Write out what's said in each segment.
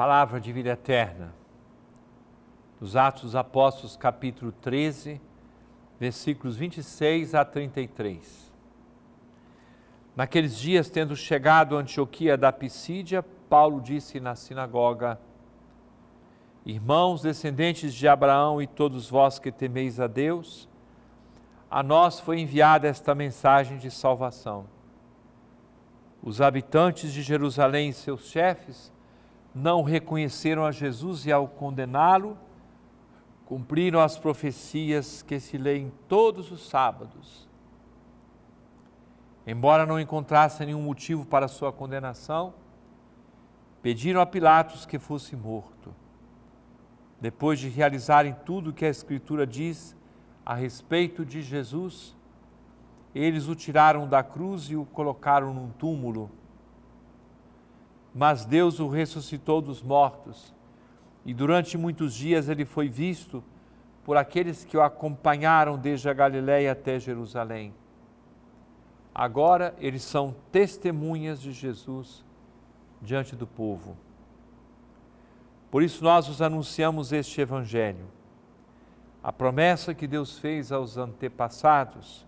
palavra de vida eterna. Nos Atos dos Apóstolos, capítulo 13, versículos 26 a 33. Naqueles dias, tendo chegado a Antioquia da Pisídia, Paulo disse na sinagoga: Irmãos, descendentes de Abraão e todos vós que temeis a Deus, a nós foi enviada esta mensagem de salvação. Os habitantes de Jerusalém e seus chefes não reconheceram a Jesus e, ao condená-lo, cumpriram as profecias que se leem todos os sábados. Embora não encontrassem nenhum motivo para sua condenação, pediram a Pilatos que fosse morto. Depois de realizarem tudo o que a Escritura diz a respeito de Jesus, eles o tiraram da cruz e o colocaram num túmulo mas Deus o ressuscitou dos mortos. E durante muitos dias ele foi visto por aqueles que o acompanharam desde a Galiléia até Jerusalém. Agora eles são testemunhas de Jesus diante do povo. Por isso nós os anunciamos este evangelho. A promessa que Deus fez aos antepassados,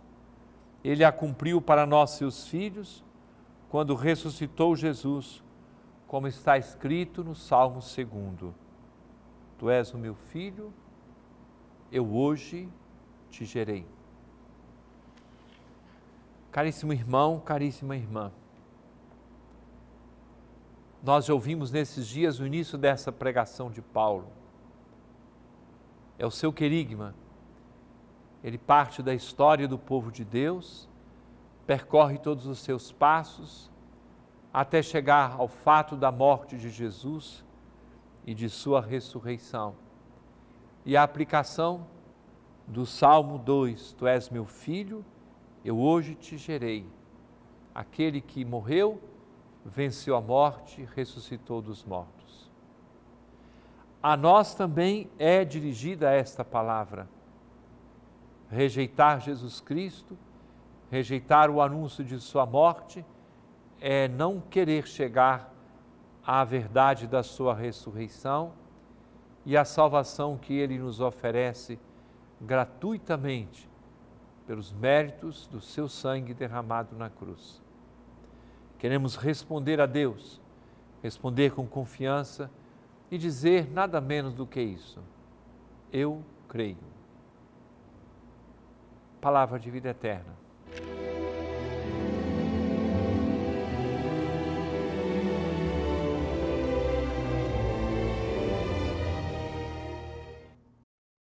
ele a cumpriu para nós seus filhos quando ressuscitou Jesus como está escrito no Salmo 2: Tu és o meu filho, eu hoje te gerei. Caríssimo irmão, caríssima irmã, nós já ouvimos nesses dias o início dessa pregação de Paulo. É o seu querigma. Ele parte da história do povo de Deus, percorre todos os seus passos até chegar ao fato da morte de Jesus e de sua ressurreição. E a aplicação do Salmo 2: Tu és meu filho, eu hoje te gerei. Aquele que morreu, venceu a morte, ressuscitou dos mortos. A nós também é dirigida esta palavra. Rejeitar Jesus Cristo, rejeitar o anúncio de Sua morte, é não querer chegar à verdade da sua ressurreição e à salvação que ele nos oferece gratuitamente pelos méritos do seu sangue derramado na cruz. Queremos responder a Deus, responder com confiança e dizer nada menos do que isso. Eu creio. Palavra de vida eterna.